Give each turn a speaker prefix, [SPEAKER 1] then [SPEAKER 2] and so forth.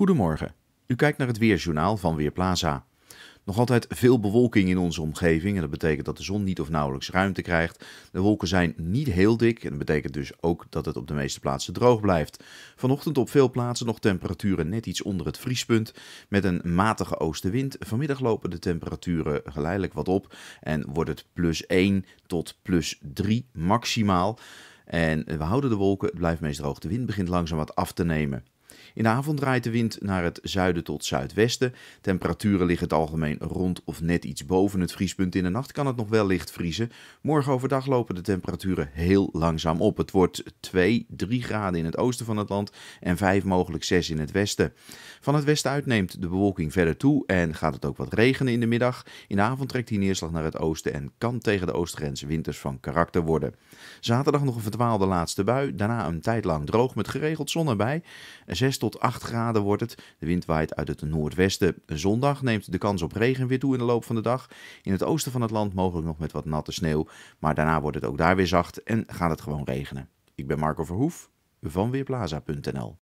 [SPEAKER 1] Goedemorgen. U kijkt naar het Weerjournaal van Weerplaza. Nog altijd veel bewolking in onze omgeving en dat betekent dat de zon niet of nauwelijks ruimte krijgt. De wolken zijn niet heel dik en dat betekent dus ook dat het op de meeste plaatsen droog blijft. Vanochtend op veel plaatsen nog temperaturen net iets onder het vriespunt met een matige oostenwind. Vanmiddag lopen de temperaturen geleidelijk wat op en wordt het plus 1 tot plus 3 maximaal. En we houden de wolken, het blijft meest droog. De wind begint langzaam wat af te nemen. In de avond draait de wind naar het zuiden tot zuidwesten. Temperaturen liggen het algemeen rond of net iets boven het vriespunt. In de nacht kan het nog wel licht vriezen. Morgen overdag lopen de temperaturen heel langzaam op. Het wordt 2, 3 graden in het oosten van het land en 5, mogelijk 6 in het westen. Van het westen uit neemt de bewolking verder toe en gaat het ook wat regenen in de middag. In de avond trekt die neerslag naar het oosten en kan tegen de oostgrens winters van karakter worden. Zaterdag nog een verdwaalde laatste bui, daarna een tijd lang droog met geregeld zon erbij. 6 tot 8 graden wordt het. De wind waait uit het noordwesten. Zondag neemt de kans op regen weer toe in de loop van de dag. In het oosten van het land mogelijk nog met wat natte sneeuw. Maar daarna wordt het ook daar weer zacht en gaat het gewoon regenen. Ik ben Marco Verhoef van Weerplaza.nl